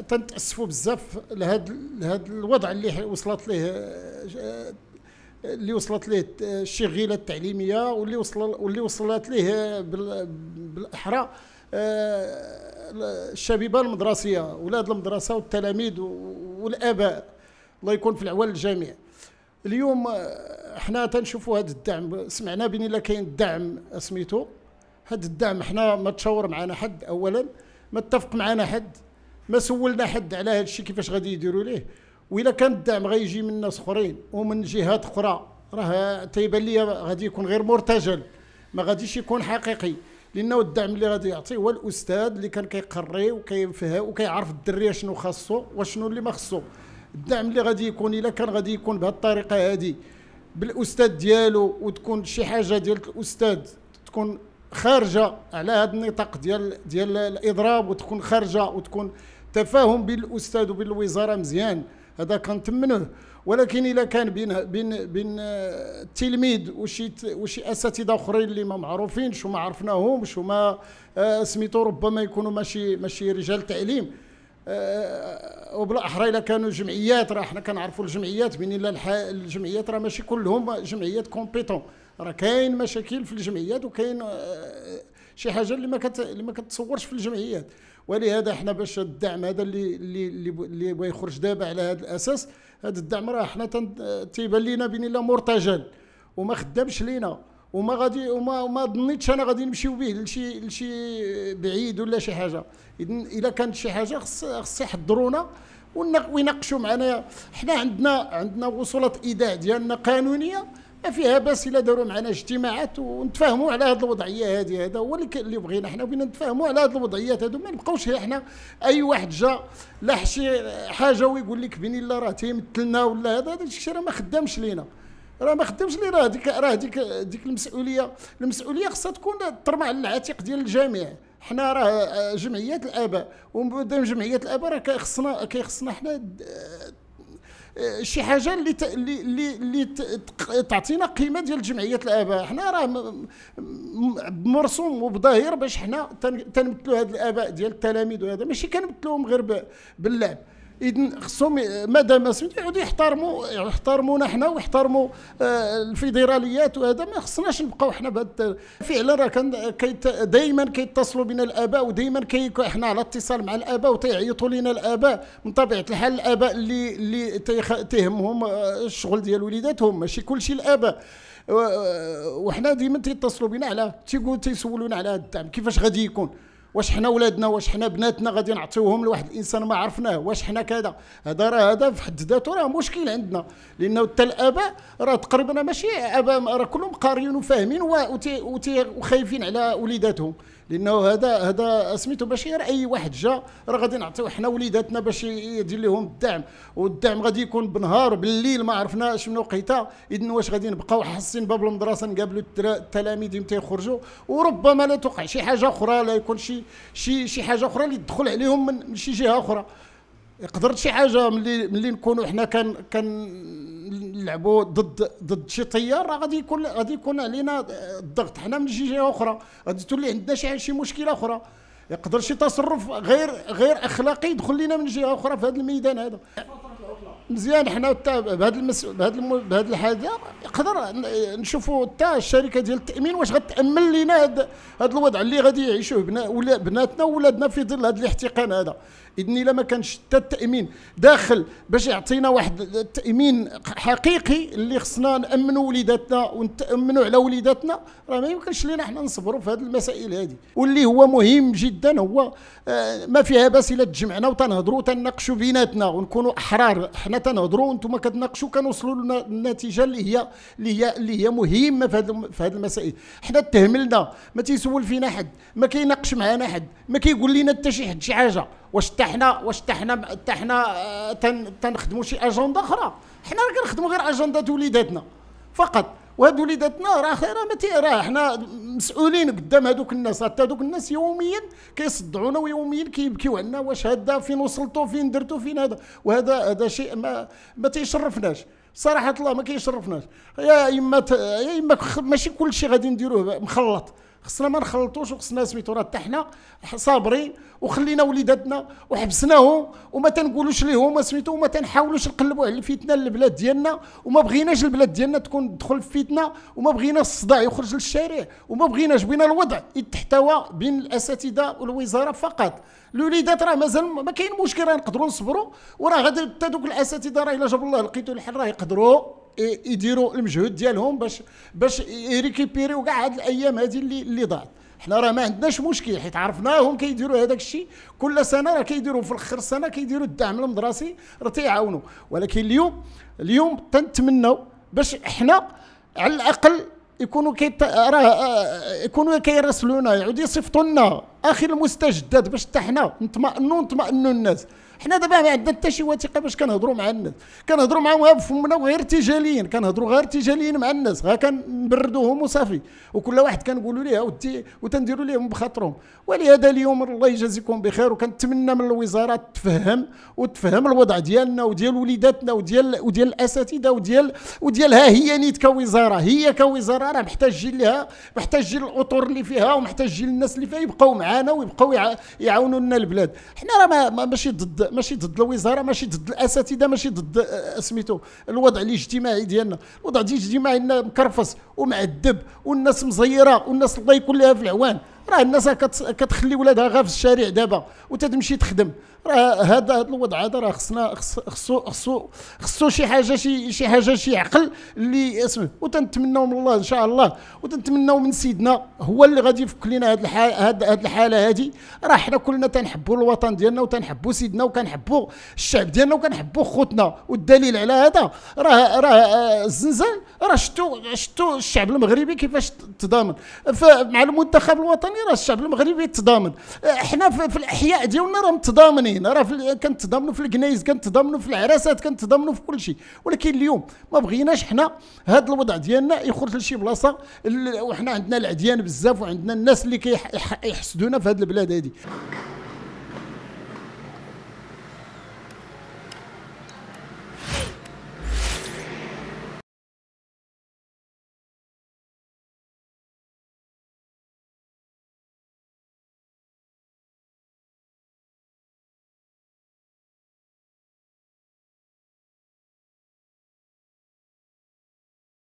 تنتاسفوا بزاف لهذا لهذا الوضع اللي وصلت ليه اللي وصلت ليه الشغيله التعليميه واللي وصل واللي وصلت ليه بالاحرى آه، الشبيبه المدرسيه ولاد المدرسه والتلاميذ والاباء الله يكون في العوال الجميع اليوم آه، حنا تنشوفوا هذا الدعم سمعنا بين الا كاين الدعم سميتو هذا الدعم حنا ما تشاور معنا حد اولا ما اتفق معنا حد ما سولنا حد على هذا الشيء كيفاش غادي يديروا ليه والا كان الدعم غيجي من ناس اخرين ومن جهات اخرى راه تيبان لي غادي يكون غير مرتجل ما غاديش يكون حقيقي لانه الدعم اللي غادي يعطي هو الاستاذ اللي كان كيقري وكيفهم وكيعرف الدريه شنو خاصو وشنو اللي ما خاصو الدعم اللي غادي يكون الا كان غادي يكون بهذه الطريقه هذه بالاستاذ ديالو وتكون شي حاجه ديال الاستاذ تكون خارجه على هذا النطاق ديال ديال الاضراب وتكون خارجه وتكون تفاهم بين الاستاذ وبين الوزاره مزيان هذا كنتمنوه ولكن اذا كان بين بين بين التلميذ آه، وشي وشي اساتذه اخرين اللي ما معروفينش وما عرفناهمش وما آه، سميتو ربما يكونوا ماشي ماشي رجال تعليم آه، وبالاحرى الا كانوا جمعيات راه حنا كنعرفوا الجمعيات من الا الجمعيات راه ماشي كلهم جمعيات كومبيتون راه كاين مشاكل في الجمعيات وكاين شي حاجه اللي ما كت اللي ما كتصورش في الجمعيات ولهذا احنا باش الدعم هذا اللي اللي اللي بغى يخرج دابا على هذا الاساس هذا الدعم راه حنا تيبان لينا بين الله مرتجل وما خدامش لينا وما غادي وما ما ظنيتش انا غادي نمشيو به لشي لشي بعيد ولا شي حاجه اذا اذا كانت شي حاجه خص خص يحضرونا ويناقشوا معنا حنا عندنا عندنا وصولات ايداع ديالنا قانونيه فيها بس الا داروا معنا اجتماعات ونتفاهموا على هذه الوضعيه هذه هذا هو اللي بغينا حنا بغينا نتفاهموا على هذه الوضعيات هذو ما نبقاوش حنا اي واحد جا لا شي حاجه ويقول لك بني الله راه تيمثلنا ولا هذا هذا الشيء راه ما خدامش لينا راه ما خدامش لينا راه هذيك راه هذيك ديك المسؤوليه المسؤوليه خصها تكون ترمى على العاتق ديال الجميع حنا راه جمعيات الاباء ومن جمعيات الاباء راه كيخصنا كيخصنا حنا شي حاجه اللي ت... اللي اللي ت... تعطينا قيمه ديال جمعيه الاباء حنا راه مرسوم وبظاهر باش حنا تنمثلوا هاد الاباء ديال التلاميذ وهذا ماشي كنمثلوهم غير ب... باللعب إذن خصهم مادام سميتو يعاودوا يحترموا يحترمونا حنا ويحترموا آه، الفيدراليات وهذا ما خصناش نبقاو حنا بهذا فعلا راه كان كيت دائما كيتصلوا بنا الاباء ودائما كي حنا على اتصال مع الاباء وتيعيطوا لنا الاباء من طبيعه الحال الاباء اللي اللي تيهمهم آه، الشغل ديال وليداتهم ماشي كلشي الاباء وحنا ديما تيتصلوا بنا على تيقولوا تيسولونا على هذا الدعم كيفاش غادي يكون واش حنا ولادنا واش حنا بناتنا غادي نعطيوهم لواحد الانسان ما عرفناه واش حنا كذا هذا راه هذا في حد ذاته راه مشكل عندنا لانه حتى الاباء راه تقريبا ماشي اباء راه كلهم قاريين وفاهمين وخايفين على وليداتهم لانه هذا هذا سميتو باش غير اي واحد جا راه غادي نعطيو حنا وليداتنا باش يدير لهم الدعم والدعم غادي يكون بنهار بالليل ما عرفناش شنو وقيته اذا واش غادي نبقاو حاسين باب المدرسه نقابلوا التلاميذ يمتى يخرجوا وربما لا توقع شي حاجه اخرى لا يكون شي شي شي حاجه اخرى اللي تدخل عليهم من شي جهه اخرى قدرت شي حاجه ملي ملي نكونوا حنا كان كان نلعبوا ضد ضد شي طيار راه غادي يكون غادي يكون علينا آه، الضغط حنا من جهه اخرى غادي تولي عندنا شي شي مشكله اخرى يقدر شي تصرف غير غير اخلاقي يدخل لنا من جهه اخرى في هذا الميدان هذا مزيان حنا بهذا المس... بهذا بهذا الحاجه يقدر نشوفوا حتى الشركه ديال التامين واش غتامن لينا هذا الوضع اللي غادي يعيشوه بنا ولا بناتنا وولادنا في ظل هذا الاحتقان هذا اذن الا ما كانش حتى التامين داخل باش يعطينا واحد التامين حقيقي اللي خصنا نامنوا وليداتنا ونتامنوا على وليداتنا راه ما يمكنش لينا حنا نصبروا في هذه المسائل هذه واللي هو مهم جدا هو آه، ما فيها باس الا تجمعنا وتنهضروا وتناقشوا بيناتنا ونكونوا احرار حنا ما تنهضروا انتم كتناقشوا كنوصلوا للنتيجه اللي هي اللي هي اللي هي مهمه في هذه في هذه المسائل حنا تهملنا ما تيسول فينا حد ما كيناقش معنا حد ما كيقول لنا حتى شي حد شي حاجه واش حتى حنا واش حتى حنا حتى حنا آه، تنخدموا شي اجنده اخرى حنا كنخدموا غير اجنده وليداتنا فقط وهادو وليداتنا راه نار اخيرا راه حنا مسؤولين قدام هذوك الناس حتى هذوك الناس يوميا كيصدعونا ويوميا كيبكيو عنا واش هذا فين وصلتوا فين درتوا فين هذا وهذا هذا شيء ما ما تيشرفناش صراحه الله ما كيشرفناش يا اما يا اما ماشي كل شيء غادي نديروه مخلط خصنا ما نخلطوش وخصنا سميتو راه حتى حنا صابرين وخلينا وليداتنا وحبسناهم وما تنقولوش ليهم سميتو وما تنحاولوش نقلبوا على الفتنه للبلاد ديالنا وما بغيناش البلاد ديالنا تكون تدخل في فتنه وما بغيناش الصداع يخرج للشارع وما بغيناش بغينا الوضع يتحتوى بين الاساتذه والوزاره فقط الوليدات راه مازال ما كاين مشكل راه نقدروا نصبروا وراه غادي حتى دوك الاساتذه راه الا جاب الله لقيتو الحل راه يقدروا يديروا المجهود ديالهم باش باش يريكيبيريو كاع هاد الايام هذه اللي اللي ضاعت حنا راه ما عندناش مشكل حيت عرفناهم كيديروا هذاك الشيء كل سنه راه كيديروا في الاخر السنه كيديروا الدعم المدرسي راه تيعاونوا ولكن اليوم اليوم تنتمناو باش حنا على الاقل يكونوا كي راه آه، يكونوا كيرسلونا يعاودوا يصيفطوا لنا اخي المستجدد باش حتى حنا نطمئنوا نطمئنوا الناس حنا دابا ما عندنا حتى شي وثيقه باش كنهضروا مع الناس كنهضروا معاهم غير بفمنا وغير ارتجاليين كنهضروا غير ارتجاليين مع الناس غير كنبردوهم وصافي وكل واحد كنقولوا ليه اودي وتنديروا ليهم بخاطرهم ولهذا اليوم الله يجازيكم بخير وكنتمنى من الوزاره تفهم وتفهم الوضع ديالنا وديال وليداتنا وديال وديال الاساتذه وديال وديال ها هي نيت كوزاره هي كوزاره راه محتاجين لها محتاجين الاطر اللي فيها ومحتاجين الناس اللي فيها يبقاو معاها معانا ويبقاو يعاونوا لنا البلاد حنا راه ماشي ضد ماشي ضد الوزاره ماشي ضد الاساتذه ماشي ضد آه، آه، سميتو الوضع الاجتماعي ديالنا الوضع الاجتماعي ديالنا مكرفس ومعذب والناس مزيره والناس الله يكون لها في العوان راه الناس كتخلي ولادها غا في الشارع دابا وتتمشي تخدم راه هذا هذا الوضع هذا راه خصنا خصو خصو خصو شي حاجه شي شي حاجه شي عقل اللي اسمه وتنتمناو من الله ان شاء الله وتنتمناو من سيدنا هو اللي غادي يفك لنا هذه الحاله هذه الحاله هذه راه حنا كلنا تنحبوا الوطن ديالنا وتنحبوا سيدنا وكنحبوا الشعب ديالنا وكنحبوا خوتنا والدليل على هذا راه راه الزنزان آه، راه شتو شتو الشعب المغربي كيفاش تضامن مع المنتخب الوطني راه الشعب المغربي تضامن آه، حنا في الاحياء ديالنا راه متضامنين هنا راه في... كنتضامنوا في الكنايس كنتضامنوا في العراسات كنتضامنوا في كل شيء ولكن اليوم ما بغيناش حنا هذا الوضع ديالنا يخرج لشي بلاصه وحنا عندنا العديان بزاف وعندنا الناس اللي كيحسدونا في هذه البلاد هذه